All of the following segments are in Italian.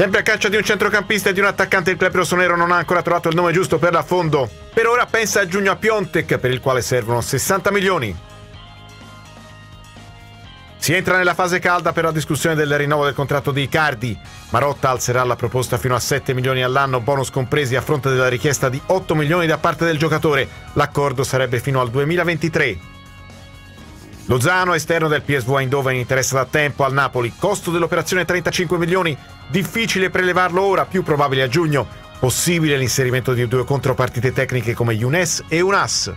Sempre a caccia di un centrocampista e di un attaccante, il club rossonero non ha ancora trovato il nome giusto per l'affondo. Per ora pensa a giugno a Piontek, per il quale servono 60 milioni. Si entra nella fase calda per la discussione del rinnovo del contratto di Icardi. Marotta alzerà la proposta fino a 7 milioni all'anno, bonus compresi, a fronte della richiesta di 8 milioni da parte del giocatore. L'accordo sarebbe fino al 2023. Lozano, esterno del PSV Eindhoven, interessa da tempo al Napoli. Costo dell'operazione 35 milioni, difficile prelevarlo ora, più probabile a giugno. Possibile l'inserimento di due contropartite tecniche come Younes e Unas.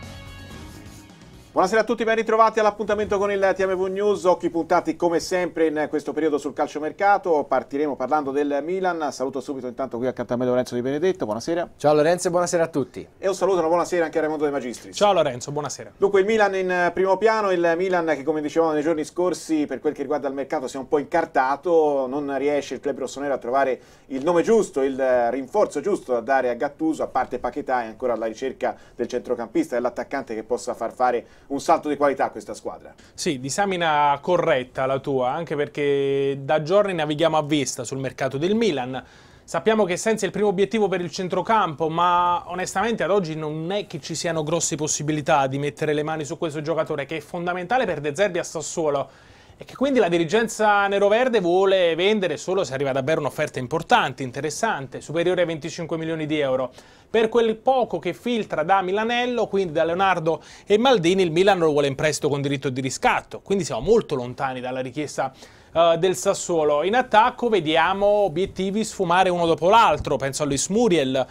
Buonasera a tutti, ben ritrovati all'appuntamento con il TMV News, occhi puntati come sempre in questo periodo sul calciomercato, partiremo parlando del Milan, saluto subito intanto qui accanto a me Lorenzo Di Benedetto, buonasera. Ciao Lorenzo e buonasera a tutti. E un saluto, una buonasera anche a Raimondo De Magistri. Ciao Lorenzo, buonasera. Dunque il Milan in eh, primo piano, il Milan che come dicevamo nei giorni scorsi per quel che riguarda il mercato si è un po' incartato, non riesce il club rossonero a trovare il nome giusto, il eh, rinforzo giusto da dare a Gattuso, a parte Paquetà è ancora alla ricerca del centrocampista, dell'attaccante che possa far fare un salto di qualità questa squadra. Sì, disamina corretta la tua, anche perché da giorni navighiamo a vista sul mercato del Milan. Sappiamo che Senza è il primo obiettivo per il centrocampo, ma onestamente ad oggi non è che ci siano grosse possibilità di mettere le mani su questo giocatore che è fondamentale per De Zerbi a Sassuolo e che quindi la dirigenza neroverde vuole vendere solo se arriva davvero un'offerta importante, interessante, superiore a 25 milioni di euro. Per quel poco che filtra da Milanello, quindi da Leonardo e Maldini, il Milan lo vuole in prestito con diritto di riscatto, quindi siamo molto lontani dalla richiesta eh, del Sassuolo. In attacco vediamo obiettivi sfumare uno dopo l'altro, penso a Luis Muriel,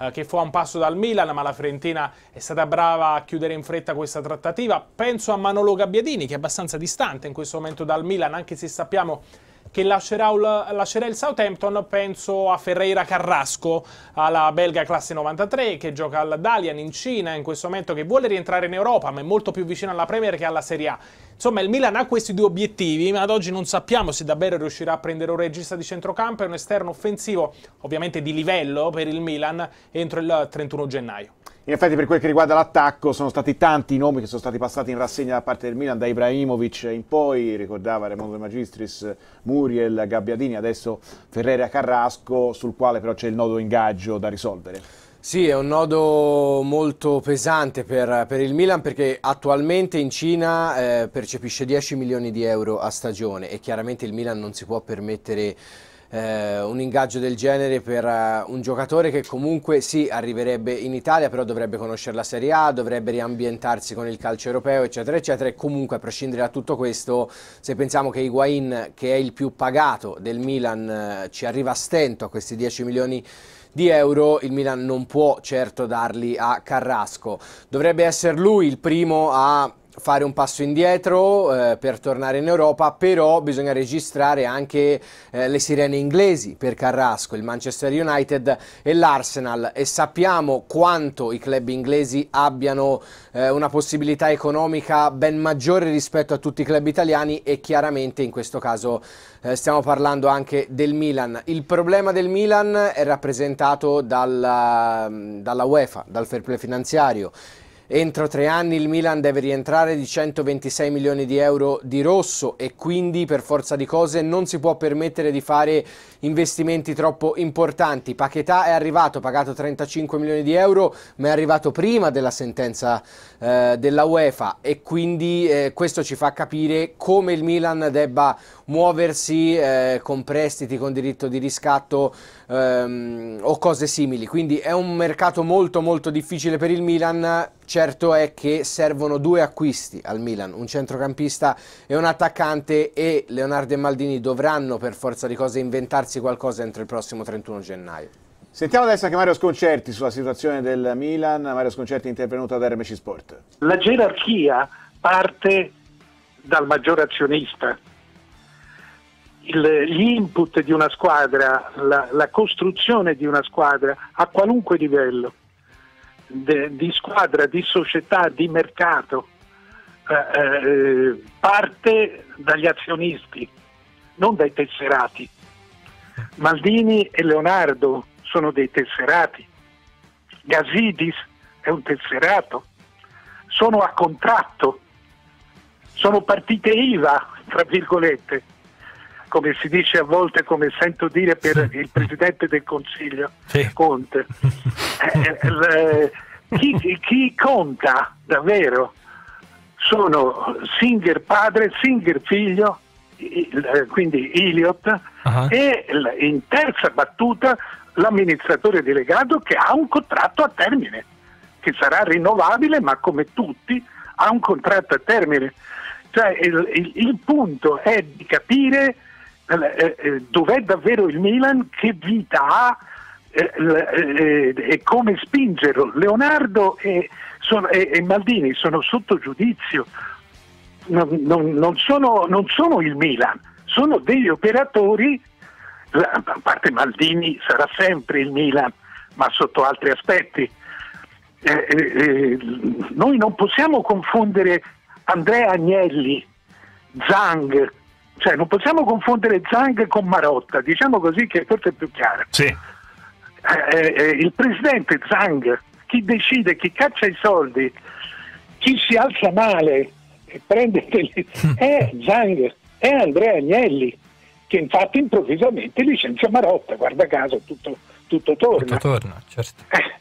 eh, che fu a un passo dal Milan, ma la Fiorentina è stata brava a chiudere in fretta questa trattativa. Penso a Manolo Gabbiadini, che è abbastanza distante in questo momento dal Milan, anche se sappiamo che lascerà, lascerà, il Southampton, penso a Ferreira Carrasco, alla belga classe 93 che gioca al Dalian in Cina in questo momento, che vuole rientrare in Europa, ma è molto più vicino alla Premier che alla Serie A. Insomma, il Milan ha questi due obiettivi, ma ad oggi non sappiamo se davvero riuscirà a prendere un regista di centrocampo e un esterno offensivo, ovviamente di livello per il Milan, entro il 31 gennaio. In effetti per quel che riguarda l'attacco sono stati tanti i nomi che sono stati passati in rassegna da parte del Milan, da Ibrahimovic in poi, ricordava Raimondo De Magistris, Muriel, Gabbiadini, adesso Ferreira Carrasco, sul quale però c'è il nodo ingaggio da risolvere. Sì, è un nodo molto pesante per, per il Milan perché attualmente in Cina eh, percepisce 10 milioni di euro a stagione e chiaramente il Milan non si può permettere eh, un ingaggio del genere per uh, un giocatore che comunque sì arriverebbe in Italia però dovrebbe conoscere la Serie A, dovrebbe riambientarsi con il calcio europeo eccetera eccetera e comunque a prescindere da tutto questo se pensiamo che Higuain che è il più pagato del Milan eh, ci arriva a stento a questi 10 milioni di euro il Milan non può certo darli a Carrasco. Dovrebbe essere lui il primo a fare un passo indietro eh, per tornare in Europa, però bisogna registrare anche eh, le sirene inglesi per Carrasco, il Manchester United e l'Arsenal e sappiamo quanto i club inglesi abbiano eh, una possibilità economica ben maggiore rispetto a tutti i club italiani e chiaramente in questo caso eh, stiamo parlando anche del Milan. Il problema del Milan è rappresentato dalla, dalla UEFA, dal fair play finanziario Entro tre anni il Milan deve rientrare di 126 milioni di euro di rosso e quindi per forza di cose non si può permettere di fare investimenti troppo importanti. Paquetà è arrivato, pagato 35 milioni di euro, ma è arrivato prima della sentenza eh, della UEFA e quindi eh, questo ci fa capire come il Milan debba muoversi eh, con prestiti, con diritto di riscatto ehm, o cose simili. Quindi è un mercato molto molto difficile per il Milan. Certo è che servono due acquisti al Milan, un centrocampista e un attaccante e Leonardo e Maldini dovranno per forza di cose inventarsi aspettarsi qualcosa entro il prossimo 31 gennaio. Sentiamo adesso anche Mario Sconcerti sulla situazione del Milan. Mario Sconcerti è intervenuto ad RMC Sport. La gerarchia parte dal maggior azionista. Il, gli input di una squadra, la, la, costruzione di una squadra a qualunque livello, de, di squadra, di società, di mercato, eh, eh parte dagli azionisti, non dai tesserati. Maldini e Leonardo sono dei tesserati, Gazidis è un tesserato, sono a contratto, sono partite IVA, tra virgolette, come si dice a volte, come sento dire per il Presidente del Consiglio, sì. Conte. Eh, eh, chi, chi conta davvero sono Singer padre, Singer figlio, quindi Iliot, uh-huh. Ah. e in terza battuta l'amministratore delegato che ha un contratto a termine, che sarà rinnovabile ma come tutti ha un contratto a termine. Cioè, il, il, il punto è di capire eh, eh, eh dov'è davvero il Milan, che vita ha eh, eh, e come spingerlo. Leonardo e, sono, e, e Maldini sono sotto giudizio non, non, sono, non sono il Milan, sono degli operatori, a parte Maldini sarà sempre il Milan, ma sotto altri aspetti. Eh, eh, eh noi non possiamo confondere Andrea Agnelli, Zang, cioè non possiamo confondere Zang con Marotta, diciamo così che forse è più chiaro. Sì. Eh, eh, eh il presidente Zang, chi decide, chi caccia i soldi, chi si alza male, che prende delle... è Zanger, è Andrea Agnelli, che infatti improvvisamente licenzia Marotta, guarda caso tutto, tutto torna. Tutto torna, certo. Eh.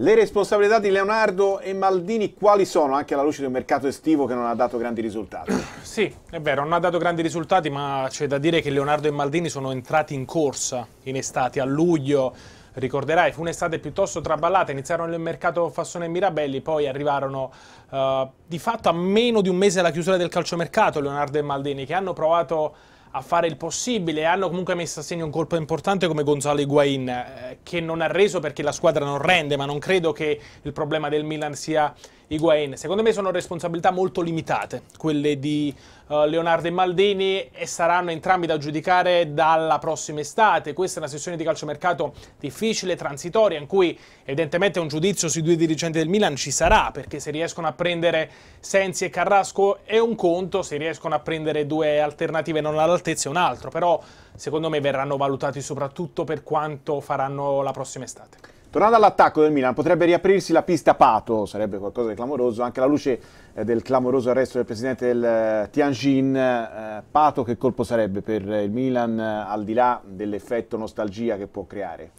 Le responsabilità di Leonardo e Maldini quali sono, anche alla luce di un mercato estivo che non ha dato grandi risultati? Sì, è vero, non ha dato grandi risultati, ma c'è da dire che Leonardo e Maldini sono entrati in corsa in estate, a luglio, ricorderai, fu un'estate piuttosto traballata, iniziarono il mercato Fassone e Mirabelli, poi arrivarono uh, di fatto a meno di un mese alla chiusura del calciomercato Leonardo e Maldini, che hanno provato a fare il possibile, hanno comunque messo a segno un colpo importante come Gonzalo Higuain, eh, che non ha reso perché la squadra non rende, ma non credo che il problema del Milan sia Higuain. Secondo me sono responsabilità molto limitate, quelle di uh, Leonardo e Maldini e saranno entrambi da giudicare dalla prossima estate. Questa è una sessione di calciomercato difficile, transitoria, in cui evidentemente un giudizio sui due dirigenti del Milan ci sarà, perché se riescono a prendere Sensi e Carrasco è un conto, se riescono a prendere due alternative non all'altezza è un altro, però secondo me verranno valutati soprattutto per quanto faranno la prossima estate. Tornando all'attacco del Milan, potrebbe riaprirsi la pista Pato, sarebbe qualcosa di clamoroso, anche alla luce eh, del clamoroso arresto del presidente del eh, Tianjin. Eh, Pato che colpo sarebbe per il Milan al di là dell'effetto nostalgia che può creare?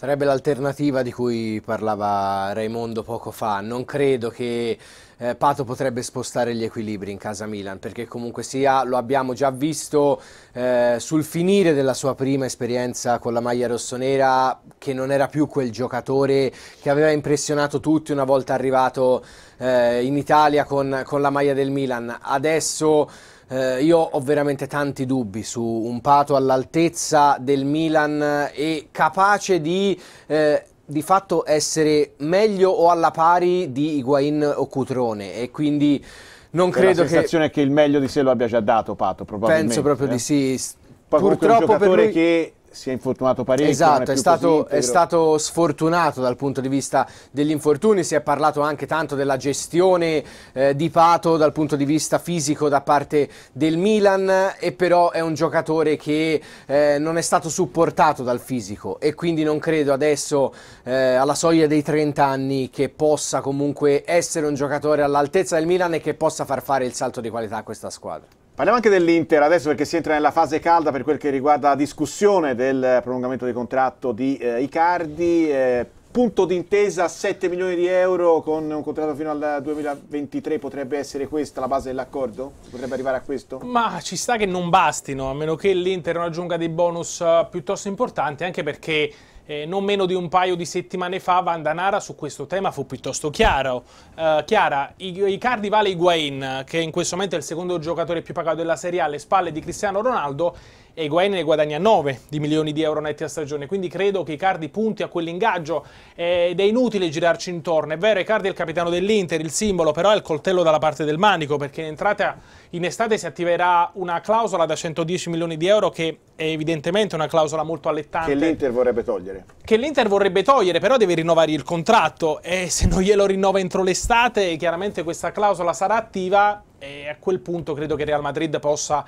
Sarebbe l'alternativa di cui parlava Raimondo poco fa. Non credo che eh, Pato potrebbe spostare gli equilibri in casa Milan, perché comunque sia, lo abbiamo già visto eh, sul finire della sua prima esperienza con la maglia rossonera, che non era più quel giocatore che aveva impressionato tutti una volta arrivato eh, in Italia con, con la maglia del Milan. Adesso eh, io ho veramente tanti dubbi su un Pato all'altezza del Milan e capace di eh, di fatto essere meglio o alla pari di Higuain o Cutrone e quindi non credo che... La sensazione che... è che il meglio di sé lo abbia già dato Pato probabilmente. Penso proprio eh? di sì. Poi Purtroppo un giocatore per lui... che si è infortunato parecchio. Esatto, è, è, stato, è, stato, sfortunato dal punto di vista degli infortuni, si è parlato anche tanto della gestione eh, di Pato dal punto di vista fisico da parte del Milan e però è un giocatore che eh, non è stato supportato dal fisico e quindi non credo adesso eh, alla soglia dei 30 anni che possa comunque essere un giocatore all'altezza del Milan e che possa far fare il salto di qualità a questa squadra. Parliamo anche dell'Inter adesso perché si entra nella fase calda per quel che riguarda la discussione del prolungamento di contratto di eh, Icardi. Eh, punto d'intesa 7 milioni di euro con un contratto fino al 2023 potrebbe essere questa la base dell'accordo? Si potrebbe arrivare a questo? Ma ci sta che non bastino, a meno che l'Inter non aggiunga dei bonus eh, piuttosto importanti, anche perché eh, non meno di un paio di settimane fa Vandanara su questo tema fu piuttosto chiaro. Eh, chiara, i, Cardi vale Higuain, che in questo momento è il secondo giocatore più pagato della Serie A alle spalle di Cristiano Ronaldo, e Higuain ne guadagna 9 di milioni di euro netti a stagione, quindi credo che Icardi punti a quell'ingaggio eh, ed è inutile girarci intorno. È vero, Icardi è il capitano dell'Inter, il simbolo, però è il coltello dalla parte del manico perché in, entrata, in estate si attiverà una clausola da 110 milioni di euro che è evidentemente una clausola molto allettante. Che l'Inter vorrebbe togliere. Che l'Inter vorrebbe togliere, però deve rinnovare il contratto e se non glielo rinnova entro l'estate chiaramente questa clausola sarà attiva e a quel punto credo che Real Madrid possa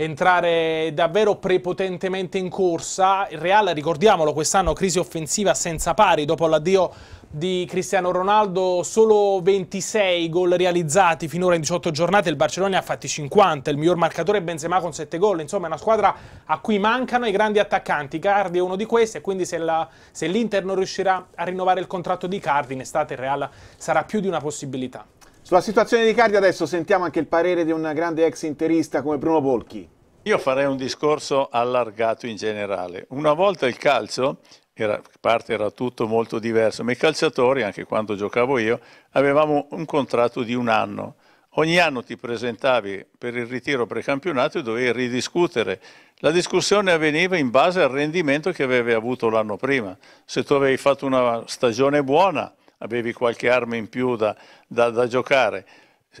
entrare davvero prepotentemente in corsa. Il Real, ricordiamolo, quest'anno crisi offensiva senza pari dopo l'addio di Cristiano Ronaldo, solo 26 gol realizzati finora in 18 giornate, il Barcellona ha fatti 50, il miglior marcatore è Benzema con 7 gol, insomma è una squadra a cui mancano i grandi attaccanti, Cardi è uno di questi e quindi se, l'Inter non riuscirà a rinnovare il contratto di Cardi in estate il Real sarà più di una possibilità. Sulla situazione di Cardi adesso sentiamo anche il parere di un grande ex interista come Bruno Volchi. Io farei un discorso allargato in generale. Una volta il calcio, era, parte era tutto molto diverso, ma i calciatori, anche quando giocavo io, avevamo un contratto di un anno. Ogni anno ti presentavi per il ritiro precampionato e dovevi ridiscutere. La discussione avveniva in base al rendimento che avevi avuto l'anno prima. Se tu avevi fatto una stagione buona, avevi qualche arma in più da, da, da giocare.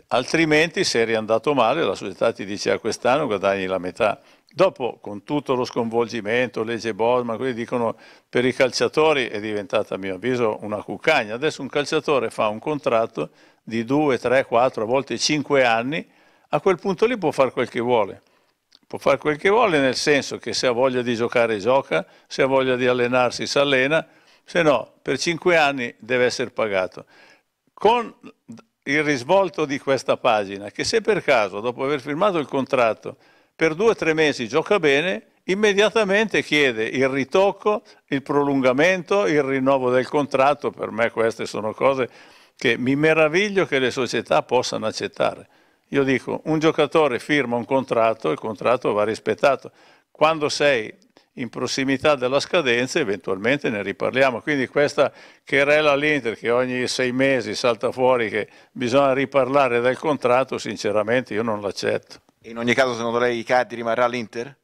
Altrimenti se eri andato male la società ti diceva quest'anno guadagni la metà. Dopo con tutto lo sconvolgimento, legge Bosman, quelli dicono per i calciatori è diventata a mio avviso una cuccagna. Adesso un calciatore fa un contratto di 2, 3, 4, a volte 5 anni, a quel punto lì può fare quel che vuole. Può fare quel che vuole nel senso che se ha voglia di giocare gioca, se ha voglia di allenarsi si allena, se no per cinque anni deve essere pagato. Con il risvolto di questa pagina, che se per caso, dopo aver firmato il contratto, per due o tre mesi gioca bene, immediatamente chiede il ritocco, il prolungamento, il rinnovo del contratto. Per me queste sono cose che mi meraviglio che le società possano accettare. Io dico, un giocatore firma un contratto, il contratto va rispettato. Quando sei in prossimità della scadenza eventualmente ne riparliamo. Quindi questa querela all'Inter che ogni sei mesi salta fuori che bisogna riparlare del contratto, sinceramente io non l'accetto. In ogni caso secondo lei Icardi rimarrà all'Inter?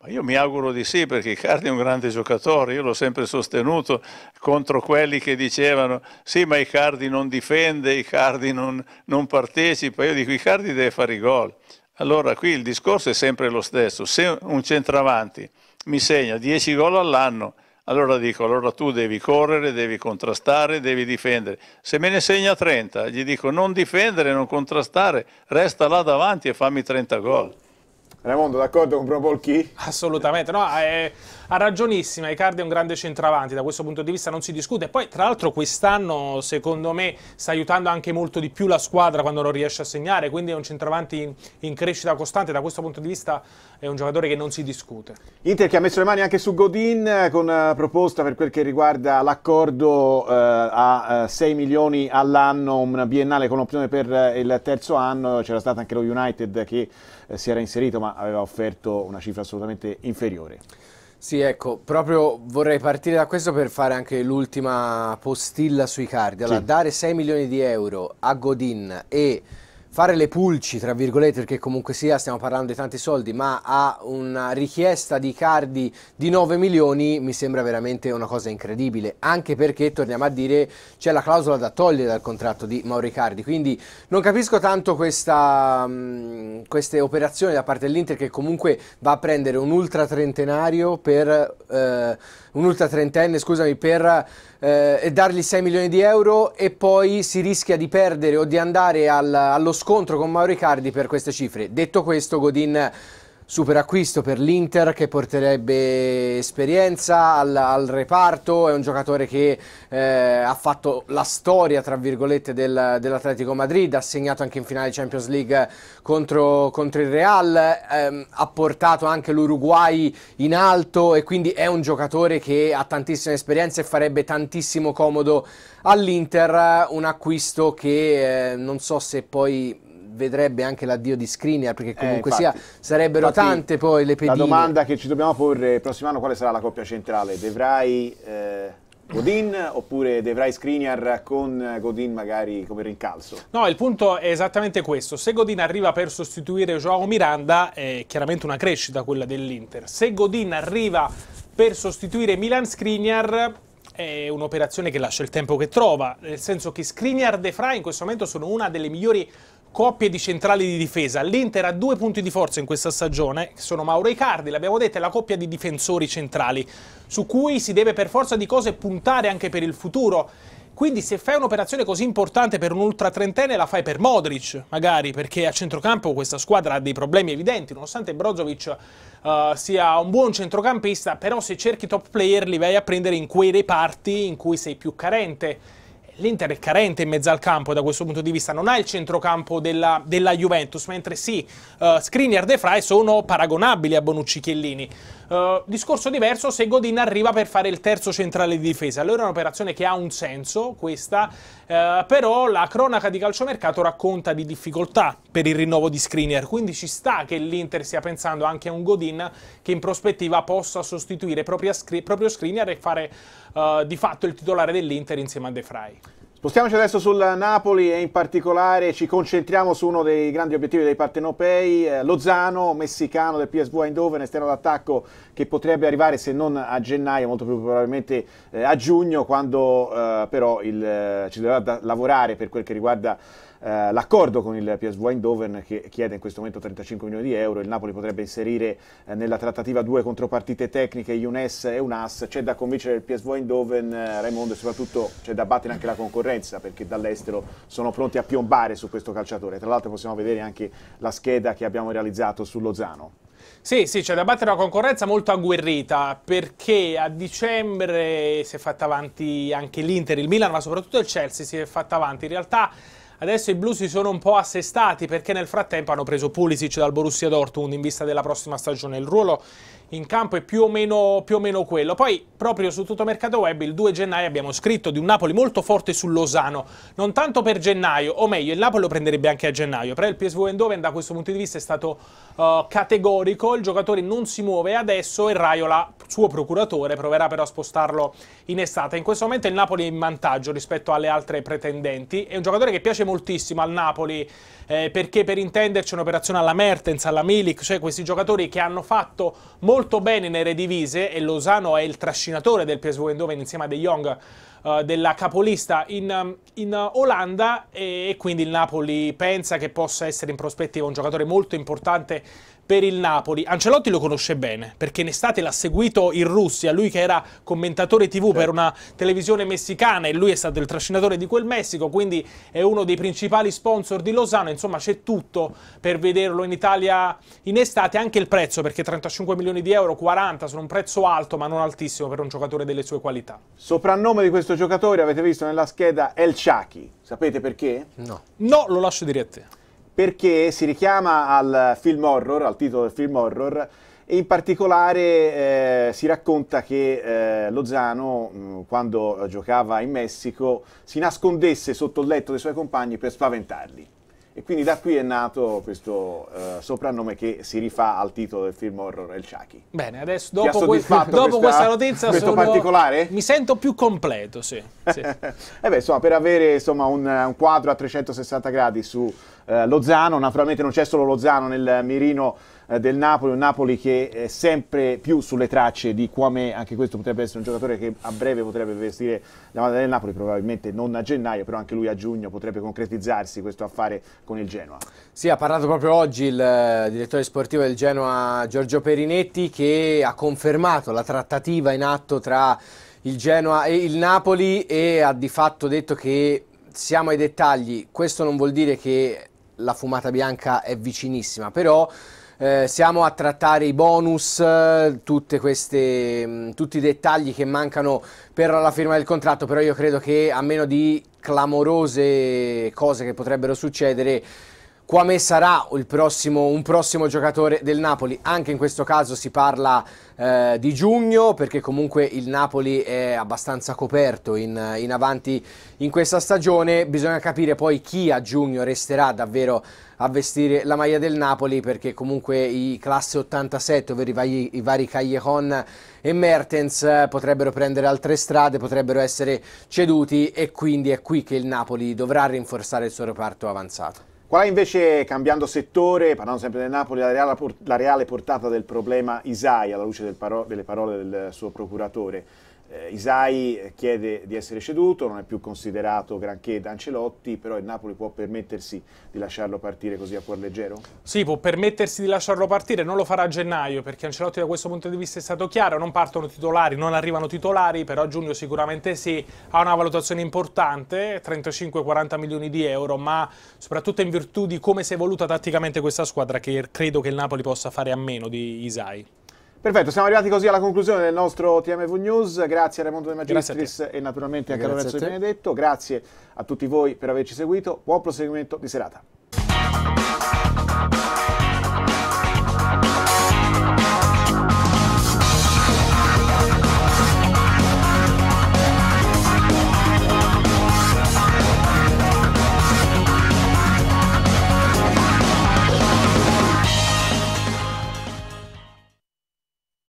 Ma io mi auguro di sì perché Icardi è un grande giocatore, io l'ho sempre sostenuto contro quelli che dicevano sì ma Icardi non difende, Icardi non, non partecipa, io dico Icardi deve fare i gol. Allora qui il discorso è sempre lo stesso, se un centravanti mi segna 10 gol all'anno, allora dico, allora tu devi correre, devi contrastare, devi difendere. Se me ne segna 30, gli dico non difendere, non contrastare, resta là davanti e fammi 30 gol. Raimondo, d'accordo con Propol Chi? Assolutamente, no, è, eh, ha ragionissima, Icardi è un grande centravanti, da questo punto di vista non si discute. E poi, tra l'altro, quest'anno, secondo me, sta aiutando anche molto di più la squadra quando non riesce a segnare, quindi è un centravanti in, in crescita costante, da questo punto di vista è un giocatore che non si discute. Inter che ha messo le mani anche su Godin eh, con una eh, proposta per quel che riguarda l'accordo eh, a 6 milioni all'anno, un biennale con opzione per il terzo anno, c'era stato anche lo United che si era inserito, ma aveva offerto una cifra assolutamente inferiore. Sì, ecco, proprio vorrei partire da questo per fare anche l'ultima postilla sui cardi. Allora, sì. dare 6 milioni di euro a Godin e fare le pulci, tra virgolette, perché comunque sia stiamo parlando di tanti soldi, ma a una richiesta di Cardi di 9 milioni mi sembra veramente una cosa incredibile, anche perché, torniamo a dire, c'è la clausola da togliere dal contratto di Mauri Cardi, quindi non capisco tanto questa, mh, mm, queste operazioni da parte dell'Inter che comunque va a prendere un ultra trentenario per... Eh, un ultra trentenne, scusami, per eh, dargli 6 milioni di euro e poi si rischia di perdere o di andare al, allo scopo scontro con Mauricardi per queste cifre. Detto questo, Godin Super acquisto per l'Inter che porterebbe esperienza al, al, reparto, è un giocatore che eh, ha fatto la storia tra virgolette del, dell'Atletico Madrid, ha segnato anche in finale Champions League contro, contro il Real, ehm, ha portato anche l'Uruguay in alto e quindi è un giocatore che ha tantissima esperienza e farebbe tantissimo comodo all'Inter, un acquisto che eh, non so se poi vedrebbe anche l'addio di Skriniar perché eh, comunque eh, infatti, sia sarebbero infatti, tante poi le pedine. La domanda che ci dobbiamo porre il prossimo anno quale sarà la coppia centrale? Devrai eh, Godin oppure Devrai Skriniar con Godin magari come rincalzo? No, il punto è esattamente questo. Se Godin arriva per sostituire Joao Miranda è chiaramente una crescita quella dell'Inter. Se Godin arriva per sostituire Milan Skriniar è un'operazione che lascia il tempo che trova, nel senso che Skriniar e De Frey in questo momento sono una delle migliori coppie di centrali di difesa. L'Inter ha due punti di forza in questa stagione, sono Mauro Icardi, l'abbiamo detto, è la coppia di difensori centrali, su cui si deve per forza di cose puntare anche per il futuro. Quindi se fai un'operazione così importante per un ultra trentenne la fai per Modric, magari, perché a centrocampo questa squadra ha dei problemi evidenti, nonostante Brozovic uh, sia un buon centrocampista, però se cerchi top player li vai a prendere in quei reparti in cui sei più carente l'Inter è carente in mezzo al campo da questo punto di vista, non ha il centrocampo della, della Juventus, mentre sì, uh, Skriniar e De Frey sono paragonabili a Bonucci Chiellini. Eh, discorso diverso se Godin arriva per fare il terzo centrale di difesa. Allora è un'operazione che ha un senso, questa, uh, però la cronaca di calciomercato racconta di difficoltà per il rinnovo di Screener, quindi ci sta che l'Inter stia pensando anche a un Godin che in prospettiva possa sostituire proprio Screener e fare uh, di fatto il titolare dell'Inter insieme a De Frey. Spostiamoci adesso sul Napoli e in particolare ci concentriamo su uno dei grandi obiettivi dei partenopei, eh, Lozano, messicano del PSV Eindhoven, esterno d'attacco che potrebbe arrivare se non a gennaio, molto più probabilmente eh, a giugno, quando eh, però il, eh, ci dovrà lavorare per quel che riguarda eh, l'accordo con il PSV Eindhoven che chiede in questo momento 35 milioni di euro, il Napoli potrebbe inserire eh, nella trattativa due contropartite tecniche, UNES e UNAS, c'è da convincere il PSV Eindhoven, eh, Raimondo, e soprattutto c'è da battere anche la concorrenza perché dall'estero sono pronti a piombare su questo calciatore, tra l'altro possiamo vedere anche la scheda che abbiamo realizzato su Lozano. Sì, sì, c'è da battere una concorrenza molto agguerrita perché a dicembre si è fatta avanti anche l'Inter, il Milan, ma soprattutto il Chelsea si è fatta avanti. In realtà Adesso i blu si sono un po' assestati perché nel frattempo hanno preso Pulisic dal Borussia Dortmund in vista della prossima stagione. Il ruolo in campo è più o, meno, più o meno quello. Poi proprio su tutto mercato web il 2 gennaio abbiamo scritto di un Napoli molto forte su Losano, non tanto per gennaio, o meglio il Napoli lo prenderebbe anche a gennaio, però il PSV Eindhoven da questo punto di vista è stato uh, categorico, il giocatore non si muove adesso e Raiola, suo procuratore, proverà però a spostarlo in estate. In questo momento il Napoli è in vantaggio rispetto alle altre pretendenti, è un giocatore che piace moltissimo al Napoli eh, perché per intenderci un'operazione alla Mertens, alla Milik, cioè questi giocatori che hanno fatto molto molto bene nelle divise e Lozano è il trascinatore del PSV Eindhoven insieme a De Jong uh, della capolista in, um, in Olanda e, e quindi il Napoli pensa che possa essere in prospettiva un giocatore molto importante per il Napoli. Ancelotti lo conosce bene perché in estate l'ha seguito in Russia, lui che era commentatore TV per certo. una televisione messicana e lui è stato il trascinatore di quel Messico, quindi è uno dei principali sponsor di Lozano, insomma c'è tutto per vederlo in Italia in estate, anche il prezzo perché 35 milioni di euro, 40 sono un prezzo alto ma non altissimo per un giocatore delle sue qualità. Soprannome di questo giocatore avete visto nella scheda El Chaki, sapete perché? No. No, lo lascio dire a te perché si richiama al film horror, al titolo del film horror, e in particolare eh, si racconta che eh, Lozano, mh, mm, quando giocava in Messico, si nascondesse sotto il letto dei suoi compagni per spaventarli. E quindi da qui è nato questo eh, soprannome che si rifà al titolo del film horror El Chucky. Bene, adesso dopo, que dopo questa, questa, notizia questo sono, particolare? mi sento più completo, sì. sì. eh beh, insomma, per avere insomma, un, un, quadro a 360 gradi su eh, Lozano, naturalmente non c'è solo Lozano nel mirino eh, del Napoli, un Napoli che è sempre più sulle tracce di Quame, anche questo potrebbe essere un giocatore che a breve potrebbe vestire la maglia del Napoli, probabilmente non a gennaio, però anche lui a giugno potrebbe concretizzarsi questo affare con il Genoa. Sì, ha parlato proprio oggi il eh, direttore sportivo del Genoa Giorgio Perinetti che ha confermato la trattativa in atto tra il Genoa e il Napoli e ha di fatto detto che siamo ai dettagli, questo non vuol dire che la fumata bianca è vicinissima, però eh, siamo a trattare i bonus, eh, queste, mm, tutti i dettagli che mancano per la firma del contratto, però io credo che a meno di clamorose cose che potrebbero succedere Quame sarà prossimo, un prossimo giocatore del Napoli? Anche in questo caso si parla eh, di giugno perché comunque il Napoli è abbastanza coperto in, in, avanti in questa stagione. Bisogna capire poi chi a giugno resterà davvero a vestire la maglia del Napoli perché comunque i classe 87, ovvero i vari, i vari Callejon e Mertens potrebbero prendere altre strade, potrebbero essere ceduti e quindi è qui che il Napoli dovrà rinforzare il suo reparto avanzato. Qual è invece, cambiando settore, parlando sempre del Napoli, la reale, la reale portata del problema Isaia alla luce del paro- delle parole del suo procuratore? Eh, Isai chiede di essere ceduto, non è più considerato granché da Ancelotti, però il Napoli può permettersi di lasciarlo partire così a cuor leggero? Sì, può permettersi di lasciarlo partire, non lo farà a gennaio perché Ancelotti da questo punto di vista è stato chiaro, non partono titolari, non arrivano titolari, però a giugno sicuramente sì, ha una valutazione importante, 35-40 milioni di euro, ma soprattutto in virtù di come si è evoluta tatticamente questa squadra che credo che il Napoli possa fare a meno di Isai. Perfetto, siamo arrivati così alla conclusione del nostro TMV News. Grazie a Raimondo De Magistris e naturalmente anche a Lorenzo Di Benedetto. Grazie a tutti voi per averci seguito. Buon proseguimento di serata.